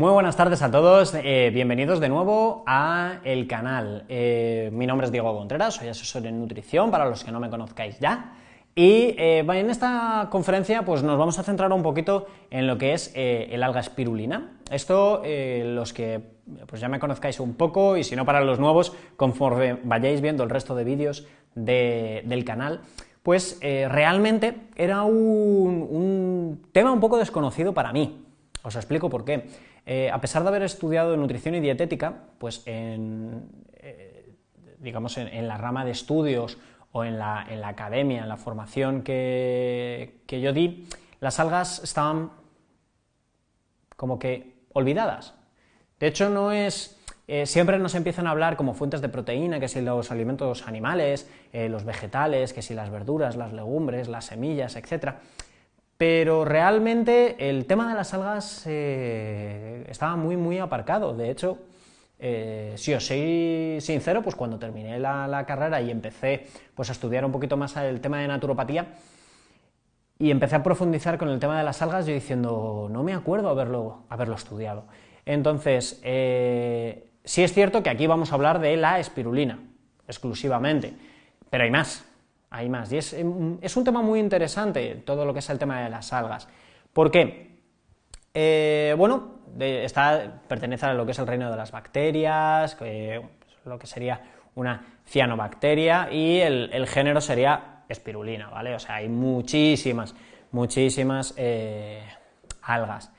Muy buenas tardes a todos, eh, bienvenidos de nuevo a el canal. Eh, mi nombre es Diego Contreras, soy asesor en nutrición para los que no me conozcáis ya. Y eh, en esta conferencia pues, nos vamos a centrar un poquito en lo que es el alga espirulina. Esto, los que pues, ya me conozcáis un poco, y si no para los nuevos, conforme vayáis viendo el resto de vídeos del canal, pues realmente era un tema un poco desconocido para mí. Os explico por qué. Eh, a pesar de haber estudiado nutrición y dietética, pues en, eh, digamos en, la rama de estudios o en la, academia, en la formación que, yo di, las algas estaban como que olvidadas. De hecho, no es... Eh, siempre nos empiezan a hablar como fuentes de proteína, que si los alimentos animales, los vegetales, que si las verduras, las legumbres, las semillas, etcétera. Pero realmente el tema de las algas eh, estaba muy, muy aparcado. De hecho, eh, si os soy sincero, pues cuando terminé la, carrera y empecé pues, a estudiar un poquito más el tema de naturopatía y empecé a profundizar con el tema de las algas, yo diciendo, no me acuerdo haberlo, haberlo estudiado. Entonces, eh, sí es cierto que aquí vamos a hablar de la espirulina exclusivamente, pero hay más hay más. Y em, es, un tema muy interesante, todo lo que es el tema de las algas. ¿Por qué? Eh, bueno, está, pertenece a lo que es el reino de las bacterias, pues, lo que sería una cianobacteria, y el, género sería espirulina, ¿vale? O sea, hay muchísimas, muchísimas eh, algas.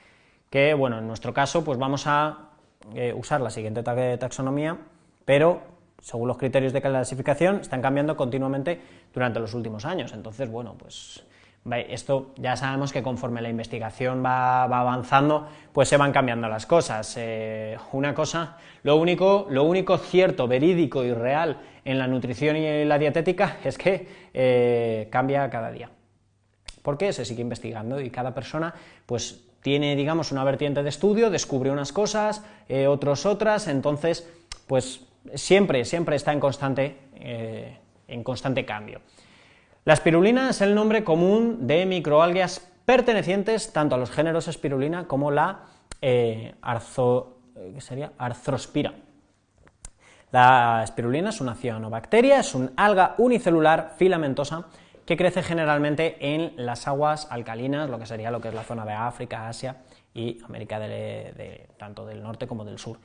Que, bueno, en nuestro caso, pues vamos a eh, usar la siguiente taxonomía, pero según los criterios de clasificación, están cambiando continuamente durante los últimos años. Entonces, bueno, pues esto ya sabemos que conforme la investigación va, avanzando, pues se van cambiando las cosas. Eh, una cosa, lo único, lo único cierto, verídico y real en la nutrición y la dietética es que eh, cambia cada día. Porque se sigue investigando y cada persona, pues tiene, digamos, una vertiente de estudio, descubre unas cosas, eh, otros otras, entonces, pues siempre, siempre está eh, en constante, cambio. La espirulina es el nombre común de microalgas pertenecientes tanto a los géneros espirulina como la eh, eh sería? arthrospira. La espirulina es una cianobacteria, es un alga unicelular filamentosa que crece generalmente en las aguas alcalinas, lo que sería lo que es la zona de África, Asia y América tanto del norte como del sur.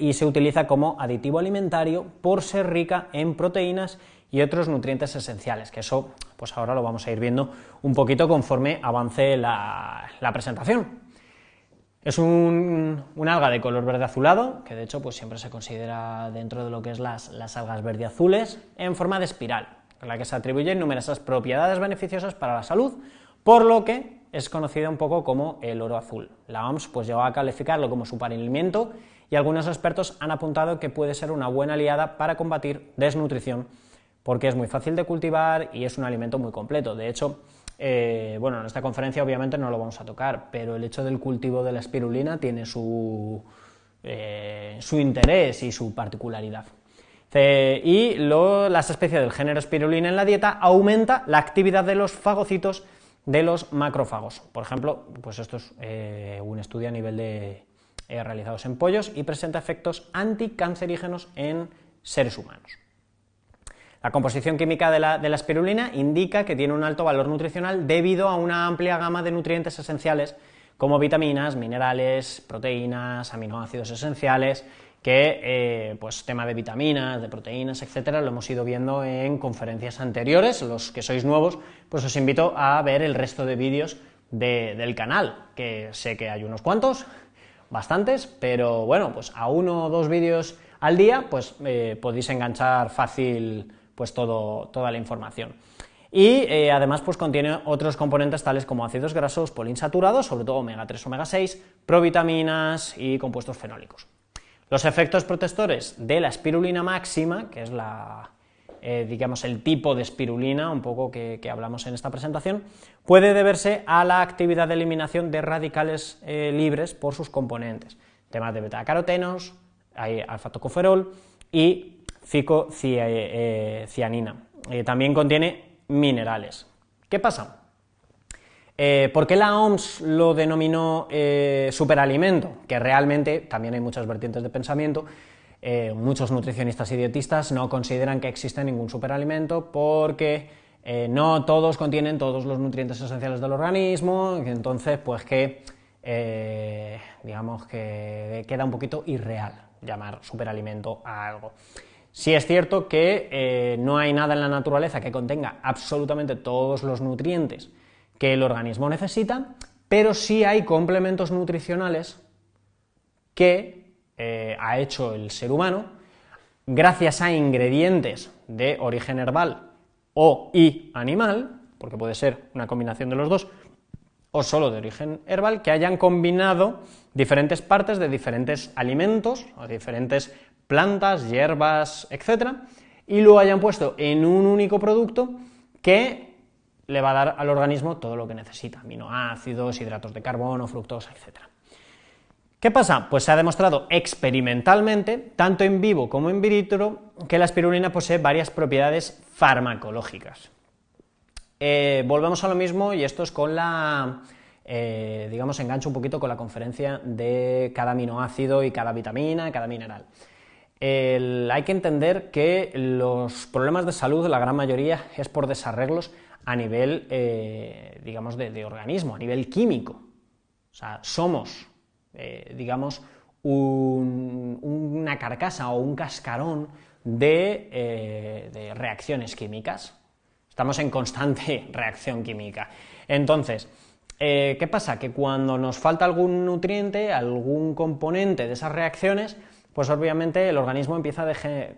Y se utiliza como aditivo alimentario por ser rica en proteínas y otros nutrientes esenciales, que eso pues ahora lo vamos a ir viendo un poquito conforme avance la, presentación. Es un, alga de color verde azulado, que de hecho pues siempre se considera dentro de lo que es las, las algas verde azules, en forma de espiral, a la que se atribuyen numerosas propiedades beneficiosas para la salud, por lo que es conocida un poco como el oro azul. La OMS pues llegó a calificarlo como su alimento y algunos expertos han apuntado que puede ser una buena aliada para combatir desnutrición porque es muy fácil de cultivar y es un alimento muy completo. De hecho, eh, bueno, en esta conferencia obviamente no lo vamos a tocar, pero el hecho del cultivo de la espirulina tiene su, eh, su interés y su particularidad. y las especies del género espirulina en la dieta aumenta la actividad de los fagocitos de los macrófagos. Por ejemplo, pues esto es eh, un estudio a nivel de eh, realizados en pollos y presenta efectos anticancerígenos en seres humanos. La composición química de la, de la, espirulina indica que tiene un alto valor nutricional debido a una amplia gama de nutrientes esenciales como vitaminas, minerales, proteínas, aminoácidos esenciales, que eh, pues tema de vitaminas, de proteínas, etcétera, lo hemos ido viendo en conferencias anteriores. Los que sois nuevos, pues os invito a ver el resto de vídeos del canal, que sé que hay unos cuantos, bastantes, pero bueno, pues a uno o dos vídeos al día, pues eh, podéis enganchar fácil pues toda la información. Y eh, además pues contiene otros componentes tales como ácidos grasos poliinsaturados, sobre todo omega 3, omega 6, provitaminas y compuestos fenólicos. Los efectos protectores de la espirulina máxima, que es la, eh, digamos, el tipo de espirulina, un poco que, hablamos en esta presentación, puede deberse a la actividad de eliminación de radicales eh, libres por sus componentes, temas de beta-carotenos, alfa-tocoferol y ficocianina. Eh, también contiene minerales. ¿Qué pasa? Eh, ¿Por qué la OMS lo denominó eh, superalimento? Que realmente también hay muchas vertientes de pensamiento. Eh, muchos nutricionistas y dietistas no consideran que existe ningún superalimento porque no todos contienen todos los nutrientes esenciales del organismo, entonces pues que digamos que queda un poquito irreal llamar superalimento a algo. Sí es cierto que no hay nada en la naturaleza que contenga absolutamente todos los nutrientes que el organismo necesita, pero sí hay complementos nutricionales que eh, ha hecho el ser humano gracias a ingredientes de origen herbal o y animal, porque puede ser una combinación de los dos, o solo de origen herbal, que hayan combinado diferentes partes de diferentes alimentos, o diferentes plantas, hierbas, etc., y lo hayan puesto en un único producto que le va a dar al organismo todo lo que necesita, aminoácidos, hidratos de carbono, fructosa, etc. ¿Qué pasa? Pues se ha demostrado experimentalmente, tanto en vivo como en vitro, que la espirulina posee varias propiedades farmacológicas. Eh, volvemos a lo mismo y esto es con la, eh, digamos, engancho un poquito con la conferencia de cada aminoácido y cada vitamina, cada mineral. hay que entender que los problemas de salud, la gran mayoría, es por desarreglos a nivel, eh, digamos, de, organismo, a nivel químico. O sea, somos, eh, digamos, una carcasa o un cascarón de, eh, reacciones químicas. Estamos en constante reacción química. Entonces, ¿Qué pasa? Que cuando nos falta algún nutriente, algún componente de esas reacciones, pues obviamente el organismo empieza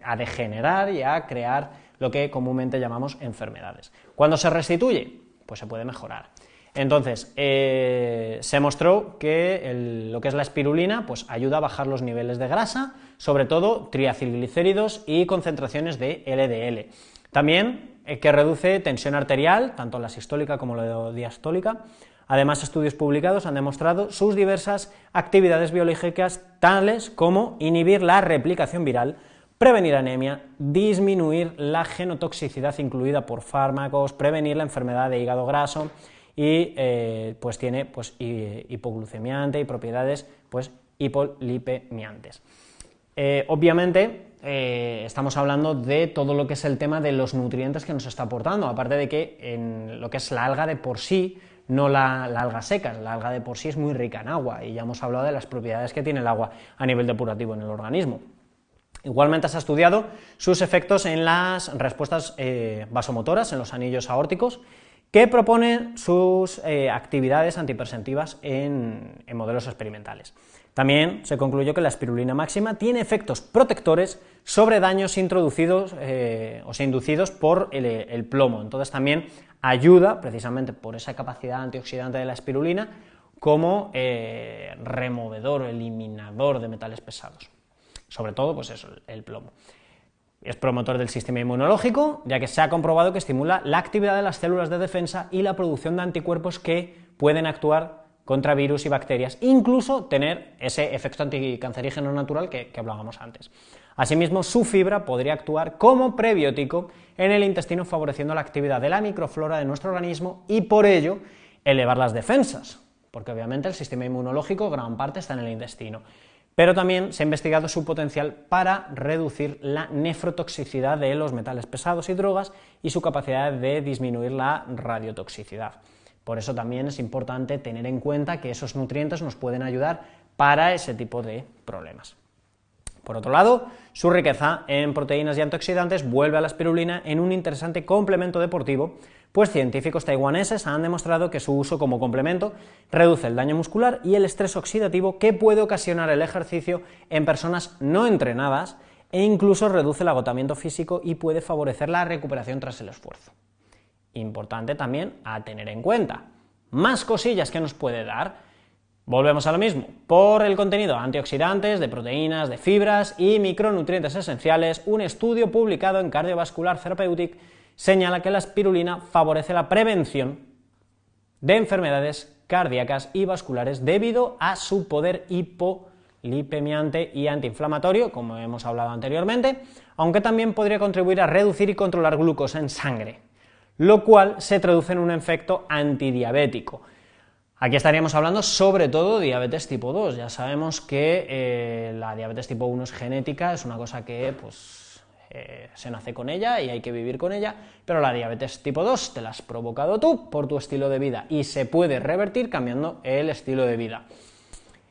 a degenerar y a crear lo que comúnmente llamamos enfermedades. Cuando se restituye? Pues se puede mejorar. Entonces, eh, se mostró que lo que es la espirulina pues ayuda a bajar los niveles de grasa, sobre todo triacilglicéridos y concentraciones de LDL. También eh, que reduce tensión arterial, tanto la sistólica como la diastólica. Además, estudios publicados han demostrado sus diversas actividades biológicas, tales como inhibir la replicación viral prevenir anemia, disminuir la genotoxicidad incluida por fármacos, prevenir la enfermedad de hígado graso y eh, pues tiene pues, hipoglucemiante y propiedades pues, hipolipemiantes. Eh, obviamente eh, estamos hablando de todo lo que es el tema de los nutrientes que nos está aportando, aparte de que en lo que es la alga de por sí, no la, alga seca. La alga de por sí es muy rica en agua y ya hemos hablado de las propiedades que tiene el agua a nivel depurativo en el organismo. Igualmente se ha estudiado sus efectos en las respuestas eh, vasomotoras, en los anillos aórticos, que proponen sus eh, actividades antipersentivas en, en, modelos experimentales. También se concluyó que la espirulina máxima tiene efectos protectores sobre daños introducidos eh, o inducidos por el, plomo. Entonces también ayuda, precisamente por esa capacidad antioxidante de la espirulina, como removedor removedor, eliminador de metales pesados sobre todo pues eso, el plomo. Es promotor del sistema inmunológico, ya que se ha comprobado que estimula la actividad de las células de defensa y la producción de anticuerpos que pueden actuar contra virus y bacterias, incluso tener ese efecto anticancerígeno natural que, que hablábamos antes. Asimismo, su fibra podría actuar como prebiótico en el intestino, favoreciendo la actividad de la microflora de nuestro organismo y por ello elevar las defensas, porque obviamente el sistema inmunológico gran parte está en el intestino pero también se ha investigado su potencial para reducir la nefrotoxicidad de los metales pesados y drogas y su capacidad de disminuir la radiotoxicidad. Por eso también es importante tener en cuenta que esos nutrientes nos pueden ayudar para ese tipo de problemas. Por otro lado, su riqueza en proteínas y antioxidantes vuelve a la espirulina en un interesante complemento deportivo pues científicos taiwaneses han demostrado que su uso como complemento reduce el daño muscular y el estrés oxidativo que puede ocasionar el ejercicio en personas no entrenadas e incluso reduce el agotamiento físico y puede favorecer la recuperación tras el esfuerzo. Importante también a tener en cuenta. Más cosillas que nos puede dar. Volvemos a lo mismo. Por el contenido de antioxidantes, de proteínas, de fibras y micronutrientes esenciales, un estudio publicado en Cardiovascular Therapeutic señala que la espirulina favorece la prevención de enfermedades cardíacas y vasculares debido a su poder hipolipemiante y antiinflamatorio, como hemos hablado anteriormente, aunque también podría contribuir a reducir y controlar glucosa en sangre, lo cual se traduce en un efecto antidiabético. Aquí estaríamos hablando sobre todo de diabetes tipo 2. Ya sabemos que eh, la diabetes tipo 1 es genética, es una cosa que pues, eh, se nace con ella y hay que vivir con ella, pero la diabetes tipo 2 te la has provocado tú por tu estilo de vida y se puede revertir cambiando el estilo de vida.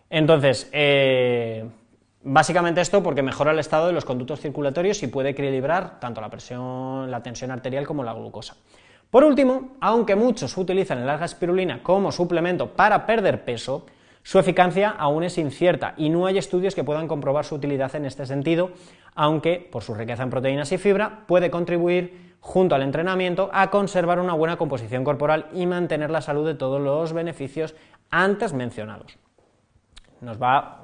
Entonces, eh, Básicamente esto porque mejora el estado de los conductos circulatorios y puede equilibrar tanto la presión, la tensión arterial como la glucosa. Por último, aunque muchos utilizan el alga espirulina como suplemento para perder peso, su eficacia aún es incierta y no hay estudios que puedan comprobar su utilidad en este sentido, aunque por su riqueza en proteínas y fibra puede contribuir junto al entrenamiento a conservar una buena composición corporal y mantener la salud de todos los beneficios antes mencionados.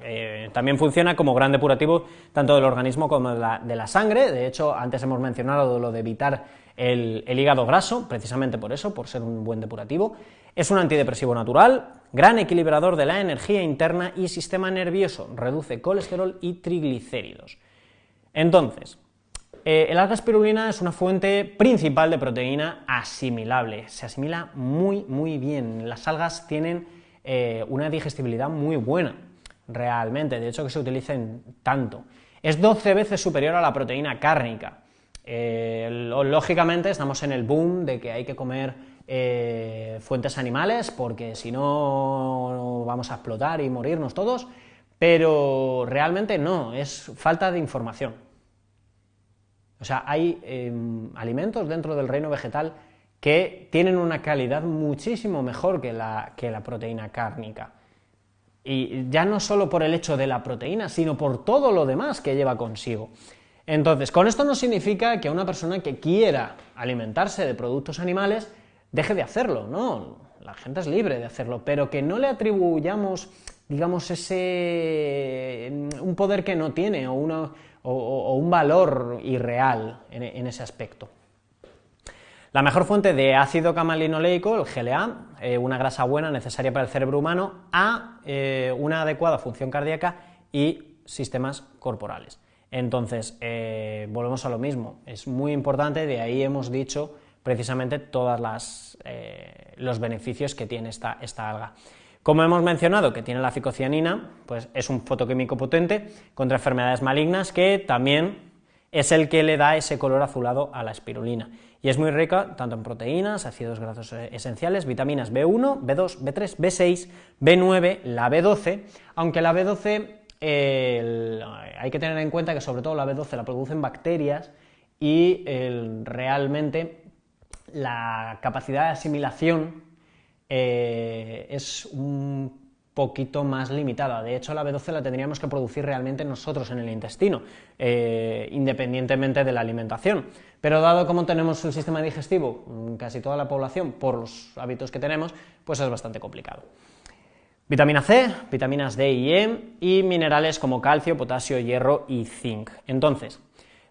Eh, también funciona como gran depurativo tanto del organismo como de la, sangre. De hecho, antes hemos mencionado lo de evitar el, hígado graso, precisamente por eso, por ser un buen depurativo. Es un antidepresivo natural, gran equilibrador de la energía interna y sistema nervioso, reduce colesterol y triglicéridos. Entonces, eh, el alga espirulina es una fuente principal de proteína asimilable, se asimila muy muy bien, las algas tienen eh, una digestibilidad muy buena, realmente, de hecho que se utilicen tanto. Es 12 veces superior a la proteína cárnica, eh, lógicamente estamos en el boom de que hay que comer eh, fuentes animales porque si no vamos a explotar y morirnos todos, pero realmente no, es falta de información. O sea, hay em, alimentos dentro del reino vegetal que tienen una calidad muchísimo mejor que que la proteína cárnica. Y ya no solo por el hecho de la proteína, sino por todo lo demás que lleva consigo. Entonces, con esto no significa que una persona que quiera alimentarse de productos animales deje de hacerlo, no, la gente es libre de hacerlo, pero que no le atribuyamos, digamos, ese mm, un poder que no tiene o, un valor irreal en, ese aspecto. La mejor fuente de ácido camalinoleico, el GLA, eh, una grasa buena necesaria para el cerebro humano, a eh, una adecuada función cardíaca y sistemas corporales. Entonces, eh, volvemos a lo mismo. Es muy importante, de ahí hemos dicho precisamente todos eh, los beneficios que tiene esta, esta alga. Como hemos mencionado, que tiene la ficocianina, pues es un fotoquímico potente contra enfermedades malignas que también es el que le da ese color azulado a la espirulina. Y es muy rica tanto en proteínas, ácidos grasos e-, esenciales, vitaminas B1, B2, B3, B6, B9, la B12, aunque la B12 hay que tener en cuenta que sobre todo la B12 la producen bacterias y realmente la capacidad de asimilación eh, es un poquito más limitada. De hecho, la B12 la tendríamos que producir realmente nosotros en el intestino, eh, independientemente de la alimentación. Pero dado como tenemos un sistema digestivo, mm, casi toda la población, por los hábitos que tenemos, pues es bastante complicado. Vitamina C, vitaminas D y E y minerales como calcio, potasio, hierro y zinc. Entonces,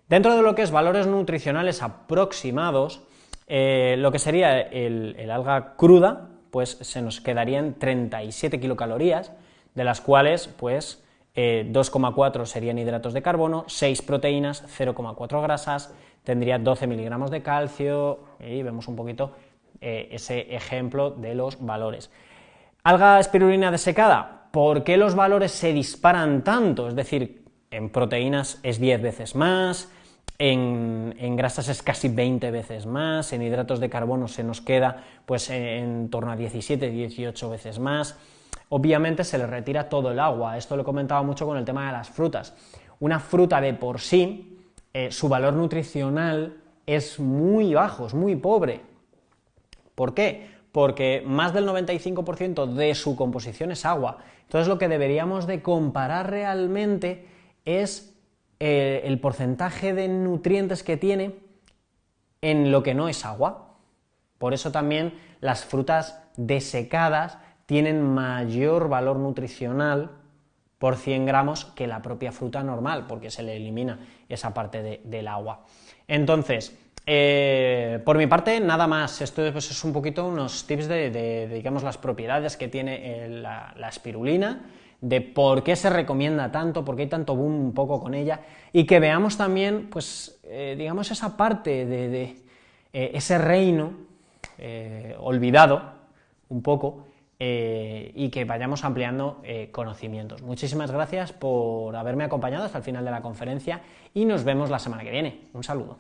dentro de lo que es valores nutricionales aproximados, eh, lo que sería el, alga cruda, pues se nos quedarían 37 kilocalorías, de las cuales pues 2,4 eh, serían hidratos de carbono, 6 proteínas, 0,4 grasas, tendría 12 miligramos de calcio y vemos un poquito eh, ese ejemplo de los valores. ¿Alga espirulina desecada? ¿Por qué los valores se disparan tanto? Es decir, en proteínas es 10 veces más, en, grasas es casi 20 veces más, en hidratos de carbono se nos queda pues en, torno a 17, 18 veces más. Obviamente se le retira todo el agua, esto lo he comentado mucho con el tema de las frutas. Una fruta de por sí, eh, su valor nutricional es muy bajo, es muy pobre. ¿Por qué? porque más del 95% de su composición es agua. Entonces lo que deberíamos de comparar realmente es eh, el porcentaje de nutrientes que tiene en lo que no es agua. Por eso también las frutas desecadas tienen mayor valor nutricional por 100 gramos que la propia fruta normal, porque se le elimina esa parte del agua. Entonces, eh, por mi parte, nada más. Esto pues, es un poquito unos tips de, digamos, las propiedades que tiene eh, la, espirulina, de por qué se recomienda tanto, por qué hay tanto boom un poco con ella, y que veamos también, pues, eh, digamos, esa parte de ese reino olvidado, un poco, y que vayamos ampliando conocimientos. Muchísimas gracias por haberme acompañado hasta el final de la conferencia y nos vemos la semana que viene. Un saludo.